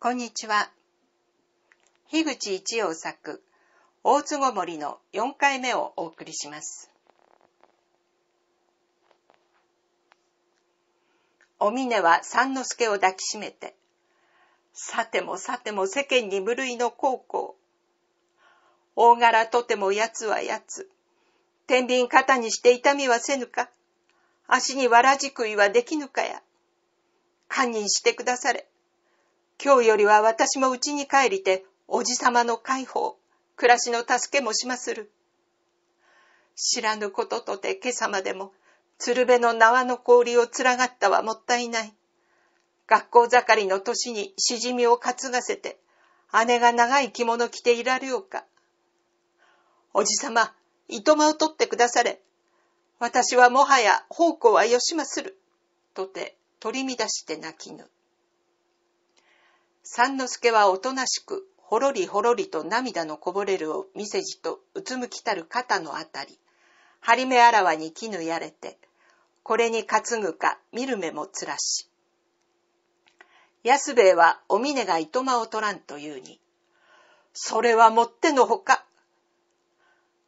こんにちは。樋口一葉作、大坪森の4回目をお送りします。お峰は三之助を抱きしめて、さてもさても世間に無類の高校。大柄とてもやつはやつ。天秤肩にして痛みはせぬか。足にわらじくいはできぬかや。堪忍してくだされ。今日よりは私も家に帰りて、おじさまの介抱、暮らしの助けもしまする。知らぬこととて今朝までも、鶴瓶の縄の氷をつらがったはもったいない。学校盛りの年にしじみを担がせて、姉が長い着物着ていられようか。おじさま、いとまを取ってくだされ。私はもはや奉公はよしまする。とて取り乱して泣きぬ。三之助はおとなしく、ほろりほろりと涙のこぼれる見せじとうつむきたる肩のあたり、張り目あらわに絹やれて、これに担ぐか見る目もつらし。安兵衛はお峰がいとまを取らんというに、それはもってのほか。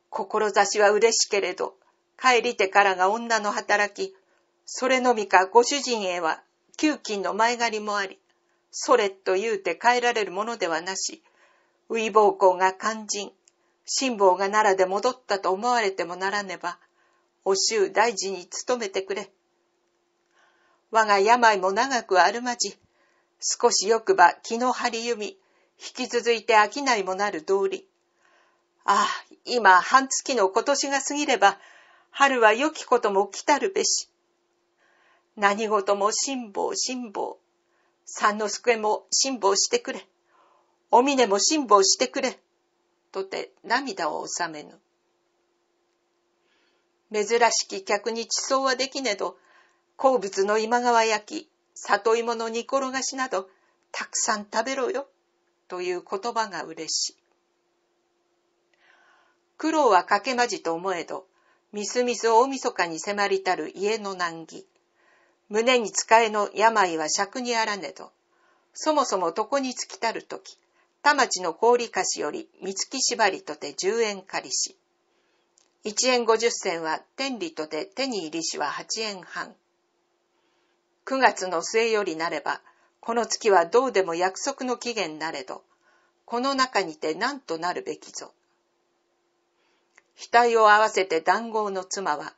志はうれしけれど、帰りてからが女の働き、それのみかご主人へは給金の前借りもあり、それと言うて変えられるものではなし、ウうこうが肝心、辛抱が奈良で戻ったと思われてもならねば、お衆大事に努めてくれ。我が病も長くあるまじ、少しよくば気の張り弓、引き続いてきないもなる通り。ああ、今半月の今年が過ぎれば、春は良きことも来たるべし。何事も辛抱辛抱。三之助も辛抱してくれ。お峰も辛抱してくれ。とて涙を収めぬ。珍しき客に地層はできねど、好物の今川焼き、里芋の煮転がしなど、たくさん食べろよ。という言葉が嬉しい。苦労はかけまじと思えど、みすみす大晦日に迫りたる家の難儀。胸に使えの病は尺にあらねど、そもそも床に着きたるとき、田町の氷菓子より三月縛りとて十円借りし、一円五十銭は天理とて手に入りしは八円半。九月の末よりなれば、この月はどうでも約束の期限なれど、この中にて何となるべきぞ。額を合わせて談合の妻は、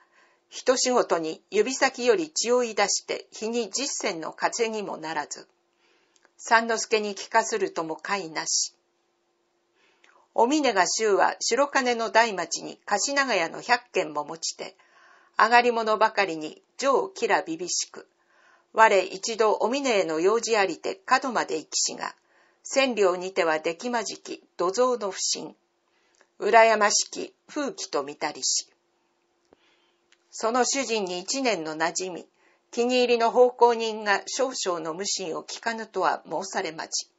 一仕事に指先より血をい出して日に実践の風にもならず、三之助に帰化するとも甲斐なし。お峰が衆は白金の大町に貸長屋の百軒も持ちて、上がり者ばかりに上きらびびしく、我一度お峰への用事ありて角まで行きしが、千両にては出来まじき土蔵の不信、羨ましき風紀と見たりし、その主人に一年の馴染み、気に入りの奉公人が少々の無心を聞かぬとは申されまち。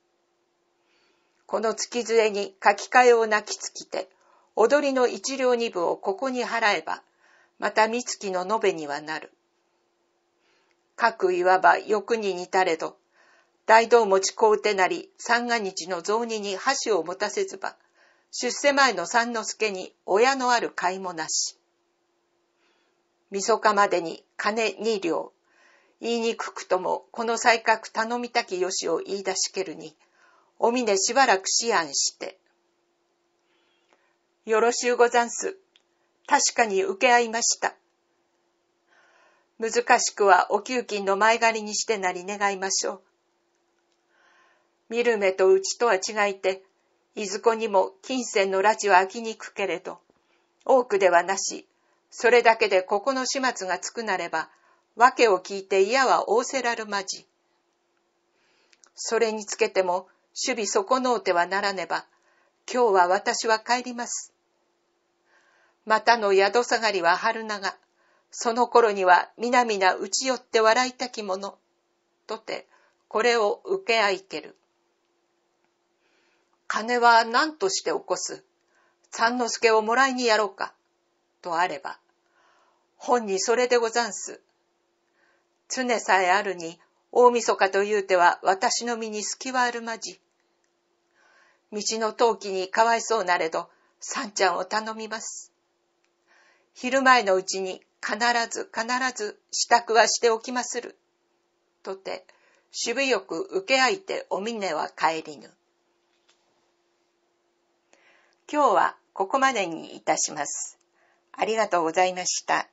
この月杖に書き換えを泣きつきて、踊りの一両二部をここに払えば、また三月の延べにはなる。各いわば欲に似たれど、大道持ちうてなり、三が日の雑煮に箸を持たせずば、出世前の三之助に親のある甲斐もなし。晦日までに金二両。言いにくくとも、この才覚頼みたきよしを言い出しけるに、お峰しばらく思案して。よろしゅうござんす。確かに受け合いました。難しくはお給金の前借りにしてなり願いましょう。見る目とうちとは違いて、いずこにも金銭の拉致は飽きにくけれど、多くではなし、それだけでここの始末がつくなれば、訳を聞いて嫌は仰せらるまじ。それにつけても、守備損のうてはならねば、今日は私は帰ります。またの宿下がりは春長、その頃には皆々打ち寄って笑いたきもの、とて、これを受け合いける。金は何として起こす。三之助をもらいにやろうか、とあれば、本にそれでござんす。常さえあるに、大晦日というては私の身に隙はあるまじ。道の陶器にかわいそうなれど、さんちゃんを頼みます。昼前のうちに必ず必ず支度はしておきまする。とて、渋よく受け合いてお峰は帰りぬ。今日はここまでにいたします。ありがとうございました。